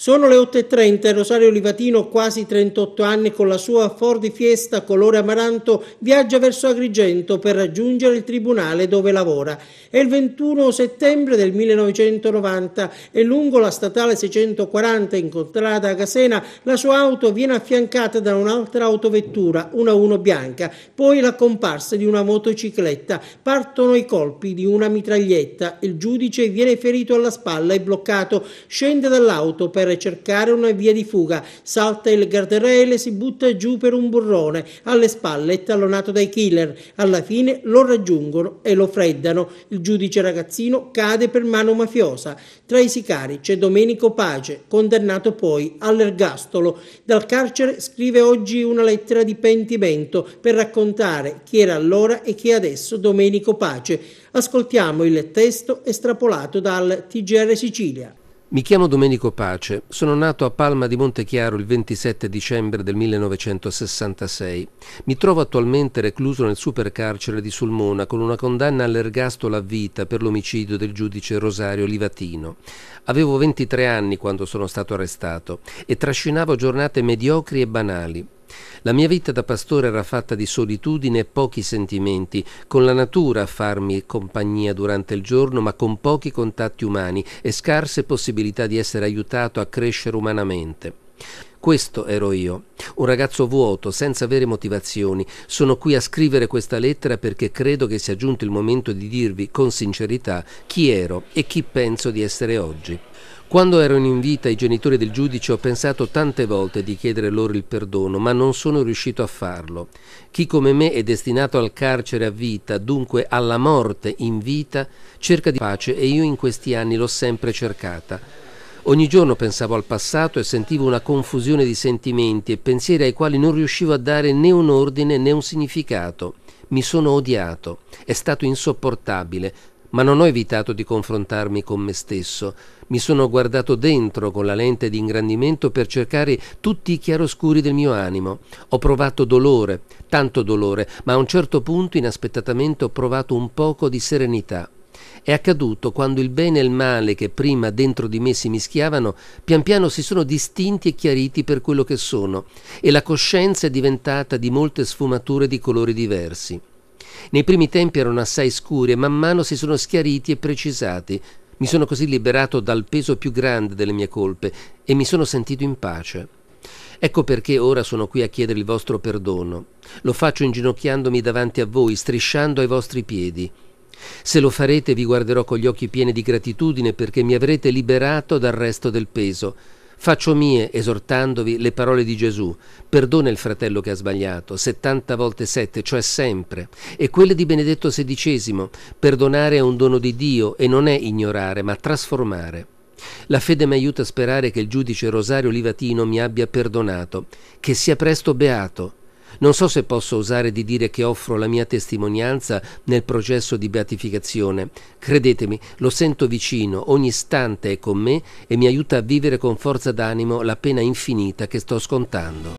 Sono le 8.30 Rosario Livatino, quasi 38 anni, con la sua Ford Fiesta colore amaranto, viaggia verso Agrigento per raggiungere il tribunale dove lavora. È il 21 settembre del 1990 e lungo la statale 640 in contrada a Casena la sua auto viene affiancata da un'altra autovettura, una 1 bianca, poi la comparsa di una motocicletta. Partono i colpi di una mitraglietta. Il giudice viene ferito alla spalla e bloccato. Scende dall'auto per correre, cercare una via di fuga, salta il guardrail e si butta giù per un burrone, alle spalle è tallonato dai killer. Alla fine lo raggiungono e lo freddano. Il giudice ragazzino cade per mano mafiosa. Tra i sicari c'è Domenico Pace, condannato poi all'ergastolo. Dal carcere scrive oggi una lettera di pentimento per raccontare chi era allora e chi è adesso Domenico Pace. Ascoltiamo il testo estrapolato dal TGR Sicilia. Mi chiamo Domenico Pace, sono nato a Palma di Montechiaro il 27 dicembre del 1966. Mi trovo attualmente recluso nel supercarcere di Sulmona con una condanna all'ergastolo a vita per l'omicidio del giudice Rosario Livatino. Avevo 23 anni quando sono stato arrestato e trascinavo giornate mediocri e banali. La mia vita da pastore era fatta di solitudine e pochi sentimenti, con la natura a farmi compagnia durante il giorno, ma con pochi contatti umani e scarse possibilità di essere aiutato a crescere umanamente. Questo ero io, un ragazzo vuoto, senza vere motivazioni. Sono qui a scrivere questa lettera perché credo che sia giunto il momento di dirvi con sincerità chi ero e chi penso di essere oggi. Quando erano in vita i genitori del giudice ho pensato tante volte di chiedere loro il perdono, ma non sono riuscito a farlo. Chi come me è destinato al carcere a vita, dunque alla morte in vita, cerca di pace e io in questi anni l'ho sempre cercata. Ogni giorno pensavo al passato e sentivo una confusione di sentimenti e pensieri ai quali non riuscivo a dare né un ordine né un significato. Mi sono odiato, è stato insopportabile, ma non ho evitato di confrontarmi con me stesso. Mi sono guardato dentro con la lente di ingrandimento per cercare tutti i chiaroscuri del mio animo. Ho provato dolore, tanto dolore, ma a un certo punto inaspettatamente ho provato un poco di serenità. È accaduto quando il bene e il male che prima dentro di me si mischiavano, pian piano si sono distinti e chiariti per quello che sono, e la coscienza è diventata di molte sfumature di colori diversi. Nei primi tempi erano assai scuri e man mano si sono schiariti e precisati. Mi sono così liberato dal peso più grande delle mie colpe e mi sono sentito in pace. Ecco perché ora sono qui a chiedere il vostro perdono. Lo faccio inginocchiandomi davanti a voi, strisciando ai vostri piedi. Se lo farete vi guarderò con gli occhi pieni di gratitudine perché mi avrete liberato dal resto del peso. Faccio mie, esortandovi, le parole di Gesù. Perdona il fratello che ha sbagliato, 70 volte 7, cioè sempre. E quelle di Benedetto XVI. Perdonare è un dono di Dio e non è ignorare, ma trasformare. La fede mi aiuta a sperare che il giudice Rosario Livatino mi abbia perdonato. Che sia presto beato. Non so se posso osare di dire che offro la mia testimonianza nel processo di beatificazione. Credetemi, lo sento vicino, ogni istante è con me e mi aiuta a vivere con forza d'animo la pena infinita che sto scontando.